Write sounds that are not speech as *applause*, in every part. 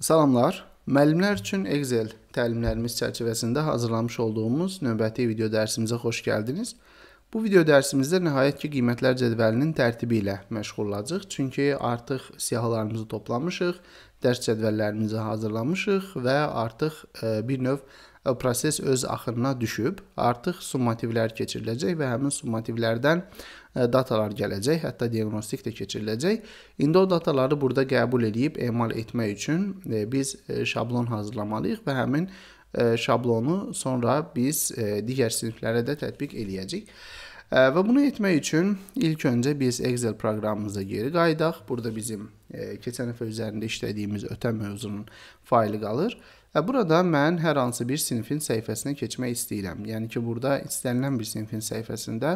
Salamlar. Müəllimlər üçün Excel təlimlərimiz çərçivəsində hazırlamış olduğumuz növbəti video dərsimizə xoş gəldiniz. Bu video dərsimizdə nəhayət ki, qiymətlər cədvəlinin tərtibi ilə məşğul olacağıq. Çünki artıq siyahılarımızı toplamışıq, dərs cədvəllərimizi hazırlamışıq və artıq e, bir növ e, proses öz axırına düşüb. Artıq summativlər keçiriləcək və həmin summativlərdən E, datalar gələcək, hətta diaqnostik də keçiriləcək. İndi o dataları burada qəbul edib emal etmək üçün e, biz e, şablon hazırlamalıyıq və həmin şablonu sonra biz digər siniflərə də tətbiq eləyəcəyik. Və bunu etmək üçün ilk öncə biz Excel proqramımıza geri qayıdaq. Burada bizim keçən dəfə üzərində işlədiyimiz ötən mövzunun faylı qalır. Və Və e, burada mən hər hansı bir sinifin səhifəsinə keçmək istəyirəm. Yəni ki, burada istənilən bir sinifin səhifəsində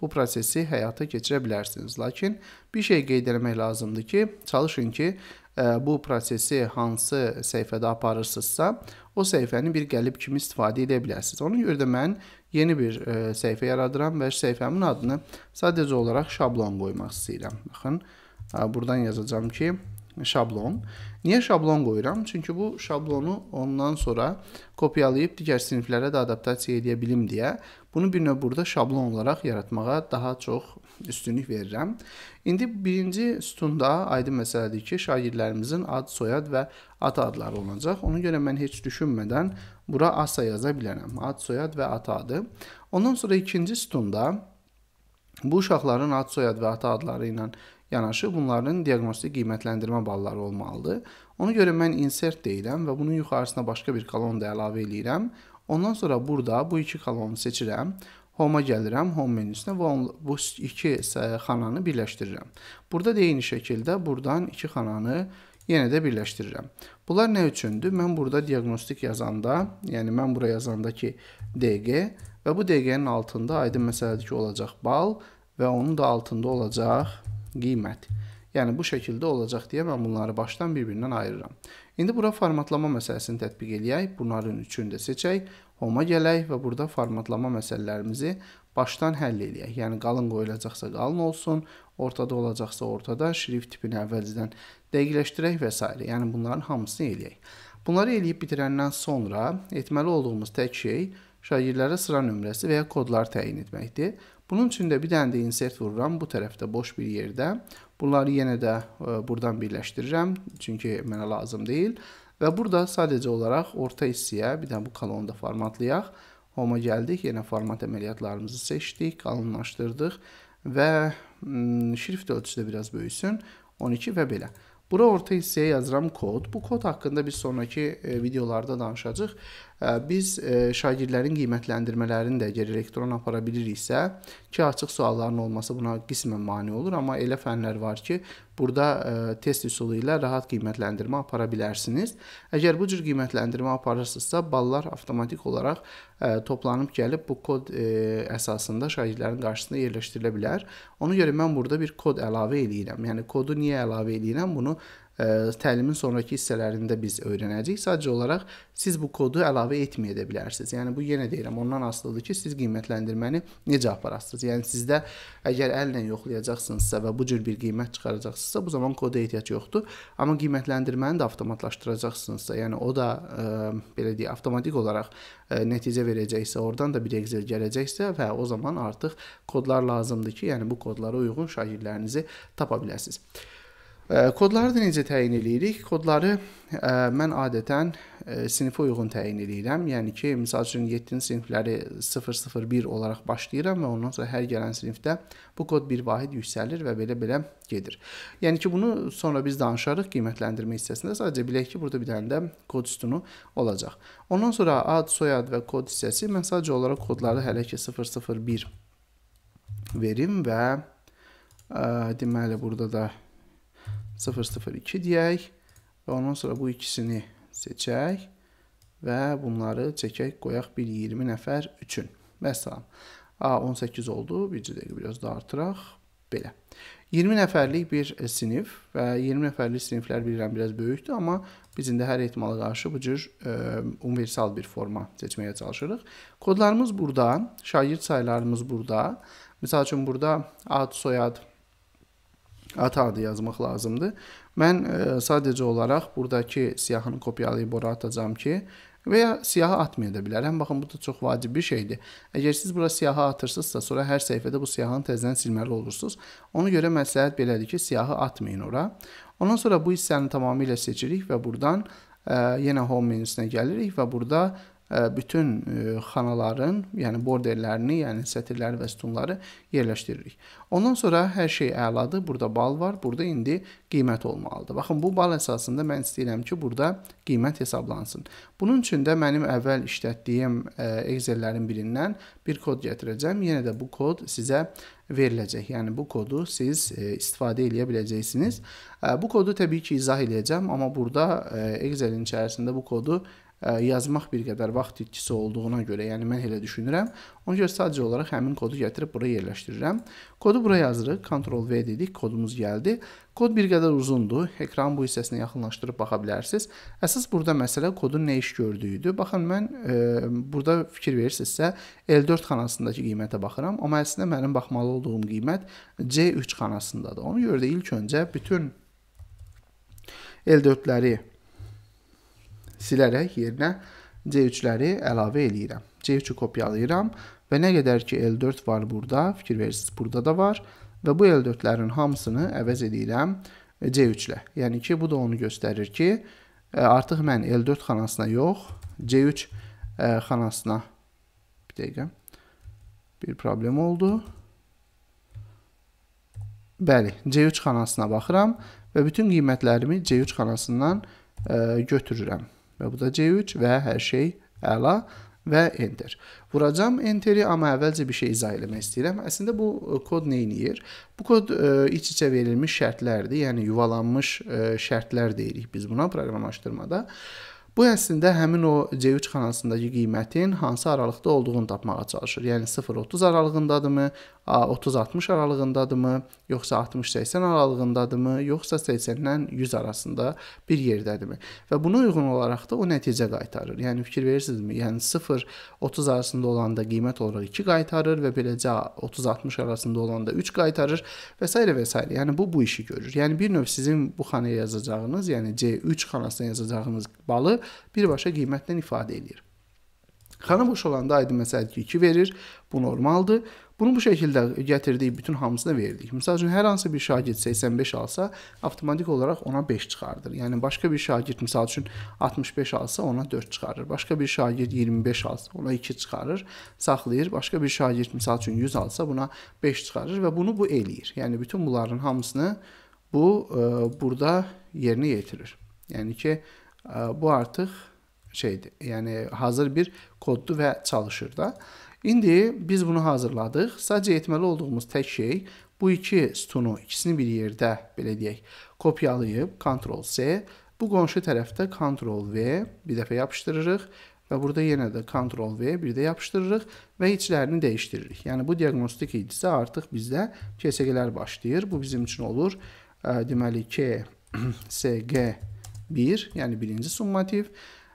bu prosesi həyata keçirə bilərsiniz. Lakin bir şey qeyd etmək lazımdır ki, çalışın ki, e, bu prosesi hansı səhifədə aparırsınızsa, o səhifəni bir qəlib kimi istifadə edə bilərsiniz. Ona görə də mən yeni bir e, səhifə yaradıram və səhifəmin adını sadəcə olaraq şablon qoymaq istəyirəm. Baxın, buradan yazacağam ki, şablon. Niyə şablon qoyuram? Çünki bu şablonu ondan sonra kopyalayıb digər siniflərə də adaptasiya edə bilim deyə bunu bir növ burada şablon olaraq yaratmağa daha çox üstünlük verirəm. İndi birinci sütunda aydın məsələdir ki, şagirdlərimizin ad, soyad və ata adları olacaq. Ona görə mən heç düşünmədən bura asa yaza bilərəm. Ad, soyad və ata adı. Ondan sonra ikinci sütunda bu uşaqların ad, soyad və ata adları ilə yanaşı bunların diaqnostik qiymətləndirmə balları olmalıdır. Ona görə mən insert deyirəm və bunun yuxarısına başqa bir kolon da əlavə eləyirəm. Ondan sonra burada bu iki kolonu seçirəm. Home-a gəlirəm, Home menüsünə və bu iki e, xananı birləşdirirəm. Burada da eyni şəkildə burdan iki xananı yenə də birləşdirirəm. Bunlar nə üçündür? Mən burada diaqnostik yazanda, yəni mən bura yazanda ki, DG və bu DG-nin altında aydın məsələdir ki, olacaq bal və onun da altında olacaq qiymət. Yəni bu şəkildə olacaq deyə mən bunları başdan bir-birindən ayırıram. İndi bura formatlama məsələsini tətbiq eləyək. Bunların üçünü də seçək. Home-a gələk və burada formatlama məsələlərimizi başdan həll eləyək. Yəni qalın qoyulacaqsa qalın olsun, ortada olacaqsa ortada, şrift tipini əvvəlcədən dəqiqləşdirək və s. Yəni bunların hamısını eləyək. Bunları eləyib bitirəndən sonra etməli olduğumuz tək şey şagirdlərə sıra nömrəsi və ya kodlar təyin etməkdir. Bunun üçün də bir dənə də insert vururam bu tərəfdə boş bir yerdə. Bunları yenə də e, buradan birləşdirirəm, çünki mənə lazım deyil. Və burada sadəcə olaraq orta hissiyə, bir dənə bu kolonu da formatlayaq. Home-a gəldik, yenə format əməliyyatlarımızı seçdik, qalınlaşdırdıq və şrift mm, ölçüsü də biraz böyüsün, 12 və belə. Bura orta hissəyə yazıram kod. Bu kod haqqında biz sonrakı e, videolarda danışacağıq. E, biz e, şagirdlərin qiymətləndirmələrini də əgər elektron apara biliriksə, ki, açıq sualların olması buna qismən mane olur, amma elə fənlər var ki, Burada ə, e, test üsulu ilə rahat qiymətləndirmə apara bilərsiniz. Əgər bu cür qiymətləndirmə aparırsınızsa, ballar avtomatik olaraq ə, e, toplanıb gəlib bu kod ə, e, əsasında şagirdlərin qarşısında yerləşdirilə bilər. Ona görə mən burada bir kod əlavə eləyirəm. Yəni kodu niyə əlavə eləyirəm? Bunu təlimin sonrakı hissələrində biz öyrənəcəyik. Sadəcə olaraq siz bu kodu əlavə etməyə də bilərsiniz. Yəni bu yenə deyirəm, ondan asılıdır ki, siz qiymətləndirməni necə aparasınız. Yəni sizdə əgər əllə yoxlayacaqsınızsa və bu cür bir qiymət çıxaracaqsınızsa, bu zaman koda ehtiyac yoxdur. Amma qiymətləndirməni də avtomatlaşdıracaqsınızsa, yəni o da ə, belə deyək, avtomatik olaraq ə, nəticə verəcəksə, oradan da bir Excel gələcəksə və o zaman artıq kodlar lazımdır ki, yəni bu kodlara uyğun şagirdlərinizi tapa biləsiniz. Kodları da necə təyin eləyirik? Kodları ə, e, mən adətən ə, e, sinifə uyğun təyin eləyirəm. Yəni ki, məsəl üçün 7-ci sinifləri 001 olaraq başlayıram və ondan sonra hər gələn sinifdə bu kod bir vahid yüksəlir və belə-belə gedir. Yəni ki, bunu sonra biz danışarıq qiymətləndirmə hissəsində. Sadəcə bilək ki, burada bir dənə də kod sütunu olacaq. Ondan sonra ad, soyad və kod hissəsi mən sadəcə olaraq kodları hələ ki 001 verim və ə, e, deməli burada da 002 deyək və ondan sonra bu ikisini seçək və bunları çəkək, qoyaq 1-20 nəfər üçün. Məsələn, A 18 oldu, bir dəqiqə biraz da artıraq. Belə. 20 nəfərlik bir e, sinif və 20 nəfərlik siniflər bilirəm biraz böyükdür, amma biz indi hər ehtimala qarşı bu cür ə, e, universal bir forma seçməyə çalışırıq. Kodlarımız burada, şagird saylarımız burada. Məsəl üçün burada ad, soyad, ata adı yazmaq lazımdır. Mən ə, e, sadəcə olaraq buradakı siyahını kopyalayıb ora atacağam ki, və ya siyahı atmaya da bilərəm. Baxın bu da çox vacib bir şeydir. Əgər siz bura siyahı atırsınızsa, sonra hər səhifədə bu siyahını təzədən silməli olursunuz. Ona görə məsləhət belədir ki, siyahı atmayın ora. Ondan sonra bu hissəni tamamilə seçirik və burdan ə, e, yenə home menüsünə gəlirik və burada bütün e, xanaların, yəni borderlərini, yəni sətirləri və sütunları yerləşdiririk. Ondan sonra hər şey əladır. Burada bal var. Burada indi qiymət olmalıdır. Baxın, bu bal əsasında mən istəyirəm ki, burada qiymət hesablansın. Bunun üçün də mənim əvvəl işlətdiyim e, Excel-lərin birindən bir kod gətirəcəm. Yenə də bu kod sizə veriləcək. Yəni bu kodu siz e, istifadə edə biləcəksiniz. Bu kodu təbii ki, izah edəcəm, amma burada Excel-in içərisində bu kodu yazmaq bir qədər vaxt itkisi olduğuna görə, yəni mən elə düşünürəm. Ona görə sadəcə olaraq həmin kodu gətirib bura yerləşdirirəm. Kodu bura yazırıq, Ctrl V dedik, kodumuz gəldi. Kod bir qədər uzundur. Ekranın bu hissəsinə yaxınlaşdırıb baxa bilərsiniz. Əsas burada məsələ kodun nə iş gördüyüdür. Baxın mən e, burada fikir verirsinizsə L4 xanasındakı qiymətə baxıram, amma əslində mənim baxmalı olduğum qiymət C3 xanasındadır. Ona görə də ilk öncə bütün L4-ləri silərək yerinə C3-ləri əlavə eləyirəm. C3-ü kopyalayıram və nə qədər ki L4 var burada, fikir verirsiniz, burada da var və bu L4-lərin hamısını əvəz edirəm C3-lə. Yəni ki, bu da onu göstərir ki, e, artıq mən L4 xanasına yox, C3 e, xanasına bir dəqiqə bir problem oldu. Bəli, C3 xanasına baxıram və bütün qiymətlərimi C3 xanasından e, götürürəm. Və bu da C3 və hər şey əla və enter. Vuracam enteri, amma əvvəlcə bir şey izah eləmək istəyirəm. Əslində bu e, kod nə eləyir? Bu kod e, iç-içə verilmiş şərtlərdir, yəni yuvalanmış e, şərtlər deyirik biz buna proqramlaşdırmada. Bu əslində həmin o C3 xanasındakı qiymətin hansı aralıqda olduğunu tapmağa çalışır. Yəni 0-30 aralığındadırmı, 30-60 aralığındadımı, yoxsa 60-80 aralığındadımı, yoxsa 80-dən 100 arasında bir yerdədimi? Və buna uyğun olaraq da o nəticə qaytarır. Yəni fikir verirsinizmi? Yəni 0 30 arasında olanda qiymət olaraq 2 qaytarır və beləcə 30-60 arasında olanda 3 qaytarır və s. və s. Yəni bu bu işi görür. Yəni bir növ sizin bu xanaya yazacağınız, yəni C3 xanasına yazacağınız balı birbaşa qiymətdən ifadə edir. Xana boş olanda aydın məsələdir ki, 2 verir. Bu normaldır. Bunu bu şəkildə gətirdik, bütün hamısını verdik. Məsəl üçün hər hansı bir şagird 85 alsa, avtomatik olaraq ona 5 çıxardır. Yəni başqa bir şagird məsəl üçün 65 alsa, ona 4 çıxarır. Başqa bir şagird 25 alsa, ona 2 çıxarır, saxlayır. Başqa bir şagird məsəl üçün 100 alsa, buna 5 çıxarır və bunu bu eləyir. Yəni bütün bunların hamısını bu ə, e, burada yerinə yetirir. Yəni ki, ə, e, bu artıq şeydir. Yəni hazır bir koddur və çalışır da. İndi biz bunu hazırladıq. Sadəcə etməli olduğumuz tək şey bu iki sütunu ikisini bir yerdə belə deyək, kopyalayıb Ctrl C, bu qonşu tərəfdə Ctrl V bir dəfə yapışdırırıq və burada yenə də Ctrl V bir də yapışdırırıq və içlərini dəyişdiririk. Yəni bu diaqnostik idisə artıq bizdə KSG-lər başlayır. Bu bizim üçün olur deməli KSG *clears throat* 1, yəni birinci summativ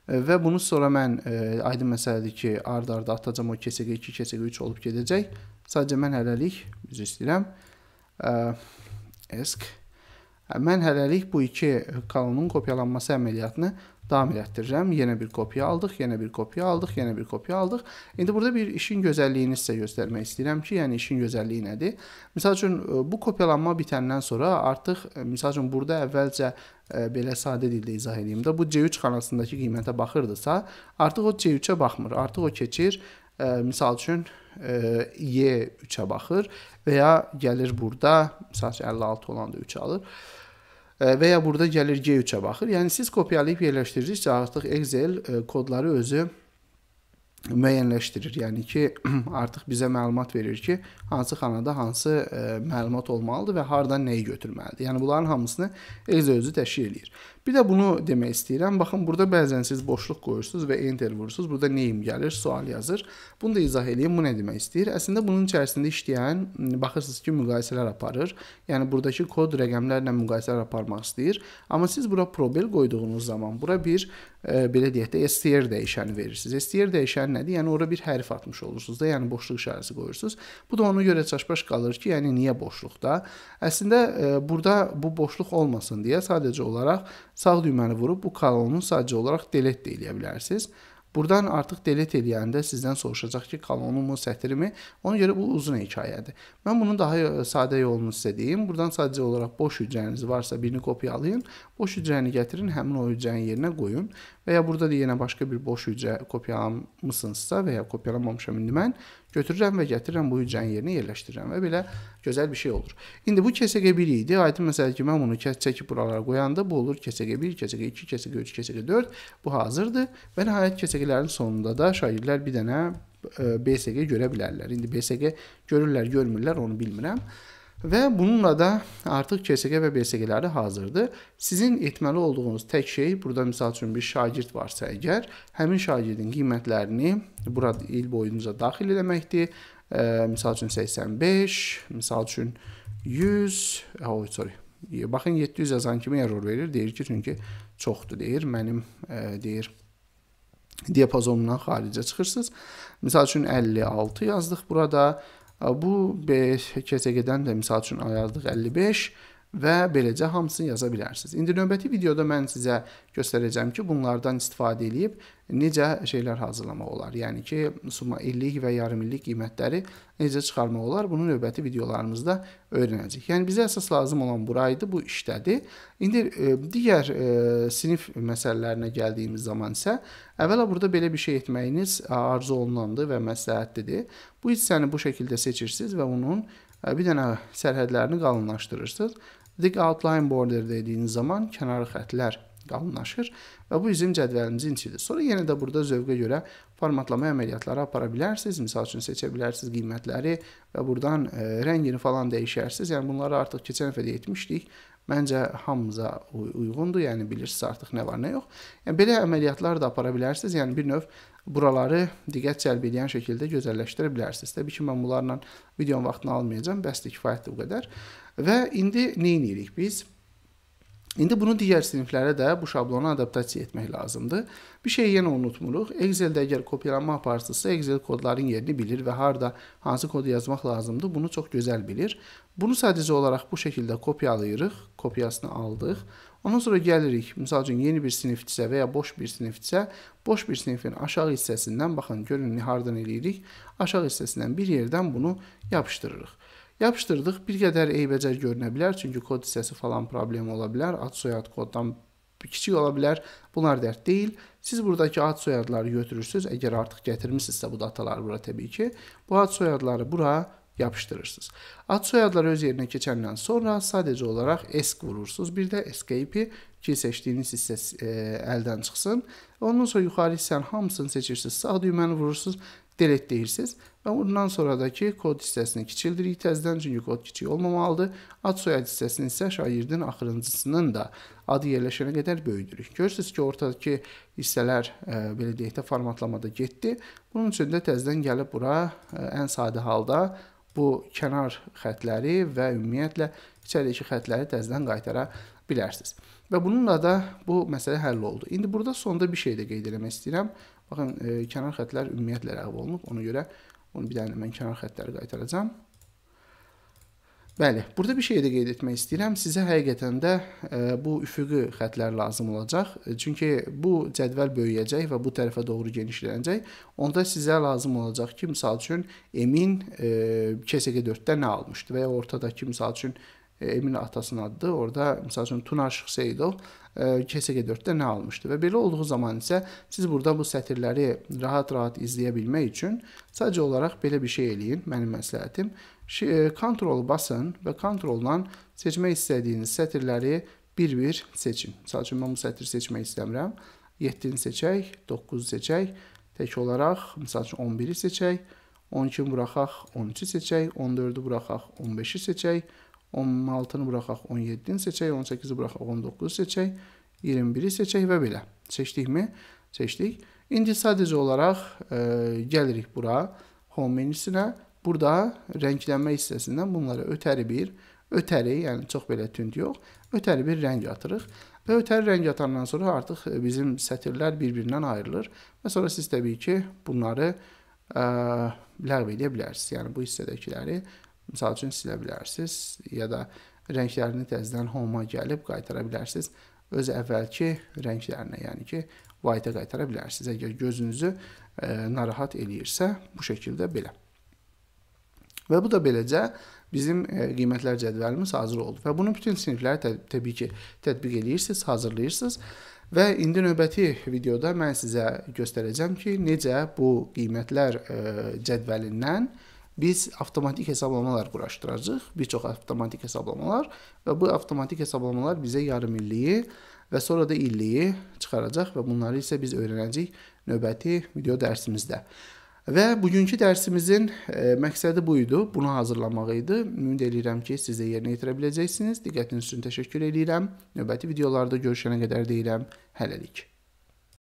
E, və bunu sonra mən ə, e, aydın məsələdir ki, ard-arda atacam o KSG 2, KSG 3 olub gedəcək. Sadəcə mən hələlik üzr istəyirəm. E, esk mən hələlik bu iki kolonun kopyalanması əməliyyatını davam elətdirirəm. Yenə bir kopya aldıq, yenə bir kopya aldıq, yenə bir kopya aldıq. İndi burada bir işin gözəlliyini sizə göstərmək istəyirəm ki, yəni işin gözəlliyi nədir? Məsəl üçün e, bu kopyalanma bitəndən sonra artıq e, məsəl üçün burada əvvəlcə e, belə sadə dildə izah edeyim də bu C3 xanasındakı qiymətə baxırdısa, artıq o C3-ə baxmır. Artıq o keçir misal üçün Y3-ə baxır və ya gəlir burada, məsəl üçün 56 olanda 3 alır və ya burada gəlir G3-ə baxır. Yəni siz kopyalayıb yerləşdirdikcə artıq Excel kodları özü müəyyənləşdirir. Yəni ki, *clears throat* artıq bizə məlumat verir ki, hansı xanada hansı ə, məlumat olmalıdır və hardan nəyi götürməlidir. Yəni bunların hamısını Excel özü təşkil eləyir. Bir də bunu demək istəyirəm. Baxın, burada bəzən siz boşluq qoyursunuz və enter vurursunuz. Burada name gəlir, sual yazır. Bunu da izah eləyim, bu nə demək istəyir? Əslində bunun içərisində işləyən baxırsınız ki, müqayisələr aparır. Yəni buradakı kod rəqəmlərlə müqayisələr aparmaq istəyir. Amma siz bura probel qoyduğunuz zaman bura bir e, belə deyək də str dəyişəni verirsiniz. Str dəyişəni nədir? Yəni ora bir hərf atmış olursunuz da, yəni boşluq işarəsi qoyursunuz. Bu da ona görə çaşbaş qalır ki, yəni niyə boşluqda? Əslində e, burada bu boşluq olmasın deyə sadəcə olaraq Sağ düyməni vurub bu kolonu sadəcə olaraq delete də eləyə bilərsiniz. Buradan artıq delete eləyəndə sizdən soruşacaq ki, kolonumu, sətrimi. Ona görə bu uzun hekayədir. Mən bunun daha e, sadə yolunu sizə deyim. Buradan sadəcə olaraq boş hücrəniz varsa birini kopyalayın, boş hücrəni gətirin, həmin o hücrənin yerinə qoyun və ya burada da yenə başqa bir boş hücrə kopyalamışsınızsa və ya kopyalamamışam indi mən götürürəm və gətirirəm bu hücrənin yerinə yerləşdirirəm və belə gözəl bir şey olur. İndi bu KSG1 idi. Aydın məsəl ki, mən bunu kəs çəkib buralara qoyanda bu olur KSG1, KSG2, KSG3, KSG4. Bu hazırdır və nəhayət KSG-lərin sonunda da şagirdlər bir dənə e, BSG görə bilərlər. İndi BSG görürlər, görmürlər, onu bilmirəm. Və bununla da artıq KSG və BSG-ləri hazırdır. Sizin etməli olduğunuz tək şey, burada misal üçün bir şagird varsa əgər, həmin şagirdin qiymətlərini burada il boyunuza daxil eləməkdir. E, misal üçün 85, misal üçün 100, oh, sorry, baxın 700 yazan kimi error verir. Deyir ki, çünki çoxdur deyir. Mənim e, deyir diapazonundan xaricə çıxırsınız. Məsəl üçün 56 yazdıq burada. Bu BSKÇG-dən də misal üçün ayırdıq 55 və beləcə hamısını yaza bilərsiniz. İndi növbəti videoda mən sizə göstərəcəm ki, bunlardan istifadə edib necə şeylər hazırlamaq olar. Yəni ki, summa illik və yarım illik qiymətləri necə çıxarmaq olar, bunu növbəti videolarımızda öyrənəcəyik. Yəni bizə əsas lazım olan buraydı, bu işdədir. İndi e, digər e, sinif məsələlərinə gəldiyimiz zaman isə əvvəla burada belə bir şey etməyiniz arzu olunandır və məsləhətlidir. Bu hissəni bu şəkildə seçirsiniz və onun bir dənə sərhədlərini qalınlaşdırırsınız. Dig outline border dediyiniz zaman kənarı xətlər qalınlaşır və bu bizim cədvəlimizi incidir. Sonra yenə də burada zövqə görə formatlama əməliyyatları apara bilərsiniz. Məsəl üçün seçə bilərsiniz qiymətləri və buradan e, rəngini falan dəyişərsiniz. Yəni bunları artıq keçən dəfə də etmişdik. Məncə hamımıza uyğundur. Yəni bilirsiniz artıq nə var, nə yox. Yəni belə əməliyyatlar da apara bilərsiniz. Yəni bir növ buraları diqqət cəlb edən şəkildə gözəlləşdirə bilərsiniz. Təbii ki, mən bunlarla videonun vaxtını almayacağam. Bəsdir, kifayətdir bu qədər. Və indi nə edirik biz? İndi bunu digər siniflərə də bu şablonu adaptasiya etmək lazımdır. Bir şeyi yenə unutmuruq. Excel-də əgər kopyalanma aparıcısı Excel kodların yerini bilir və harda hansı kodu yazmaq lazımdır, bunu çox gözəl bilir. Bunu sadəcə olaraq bu şəkildə kopyalayırıq, kopyasını aldıq Ondan sonra gəlirik, misal üçün yeni bir sinifdirsə və ya boş bir sinifdirsə, boş bir sinifin aşağı hissəsindən, baxın, görün, hardan eləyirik, aşağı hissəsindən bir yerdən bunu yapışdırırıq. Yapışdırdıq, bir qədər eybəcər görünə bilər, çünki kod hissəsi falan problem ola bilər, ad-soyad koddan kiçik ola bilər, bunlar dərd deyil. Siz buradakı ad-soyadları götürürsünüz, əgər artıq gətirmisinizsə bu dataları bura təbii ki, bu ad-soyadları bura yapıştırırsınız. Ad soyadlar öz yerine keçəndən sonra sadəcə olaraq ESC vurursunuz. Bir də Escape-i ki, seçdiyiniz hissə e, əldən çıxsın. Ondan sonra yuxarı hissənin hamısını seçirsiniz. Sağ düyməni vurursunuz, delete deyirsiniz və bundan sonradakı kod hissəsini kiçildirik təzədən çünki kod kiçik olmamalıdır. Ad soyad hissəsini isə şagirdin axırıncısının da adı yerləşənə qədər böyüdürük. Görürsüz ki, ortadakı hissələr e, belə deyək də formatlamada getdi. Bunun üçün də təzədən gəlib bura e, ən sadə halda bu kənar xətləri və ümumiyyətlə içəridəki xətləri təzədən qaytara bilərsiniz. Və bununla da bu məsələ həll oldu. İndi burada sonda bir şey də qeyd eləmək istəyirəm. Baxın, e, kənar xətlər ümumiyyətlə ləğv olunub. Ona görə onu bir dənə mən kənar xətləri qaytaracağam. Bəli, burada bir şey də qeyd etmək istəyirəm. Sizə həqiqətən də e, bu üfüqi xətlər lazım olacaq. E, çünki bu cədvəl böyüyəcək və bu tərəfə doğru genişlənəcək. Onda sizə lazım olacaq ki, məsəl üçün Emin e, KSG4-də nə almışdı və ya ortadakı məsəl üçün Emin atasının adıdır. Orda məsəl üçün Tunaşıq Seyidov KSG4-də nə almışdı. Və belə olduğu zaman isə siz burada bu sətirləri rahat-rahat izləyə bilmək üçün sadəcə olaraq belə bir şey eləyin, mənim məsləhətim. Ctrl e, basın və Ctrl-dan seçmək istədiyiniz sətirləri bir-bir seçin. Məsəl üçün, mən bu sətri seçmək istəmirəm. 7-ni seçək, 9-u seçək, tək olaraq, məsəl üçün, 11-i seçək, 12-ni buraxaq, 13-i seçək, 14-ü buraxaq, 15-i seçək, 16-nı buraxaq, 17-ni seçək, 18-i buraxaq, 19-u seçək, 21-i seçək və belə. Seçdikmi? Seçdik. İndi sadəcə olaraq e, gəlirik bura, home menüsünə Burada rənglənmə hissəsindən bunlara ötəri bir, ötəri, yəni çox belə tünd yox, ötəri bir rəng atırıq. Və ötəri rəng atandan sonra artıq e, bizim sətirlər bir-birindən ayrılır və sonra siz təbii ki, bunları ə, e, ləğv edə bilərsiniz. Yəni bu hissədəkiləri misal üçün silə bilərsiniz ya da rənglərini təzədən home-a gəlib qaytara bilərsiniz. Öz əvvəlki rənglərinə, yəni ki, white-a qaytara bilərsiniz. Əgər gözünüzü ə, e, narahat eləyirsə, bu şəkildə belə. Və bu da beləcə bizim e, qiymətlər cədvəlimiz hazır oldu. Və bunu bütün siniflərə tə təbii ki, tətbiq eləyirsiniz, hazırlayırsınız. Və indi növbəti videoda mən sizə göstərəcəm ki, necə bu qiymətlər e, cədvəlindən biz avtomatik hesablamalar quraşdıracağıq. Bir çox avtomatik hesablamalar və bu avtomatik hesablamalar bizə yarım illiyi və sonra da illiyi çıxaracaq və bunları isə biz öyrənəcəyik növbəti video dərsimizdə. Və bugünkü dərsimizin e, məqsədi bu idi. Bunu hazırlamaq idi. Ümid edirəm ki, siz də yerinə yetirə biləcəksiniz. Diqqətiniz üçün təşəkkür edirəm. Növbəti videolarda görüşənə qədər deyirəm. Hələlik.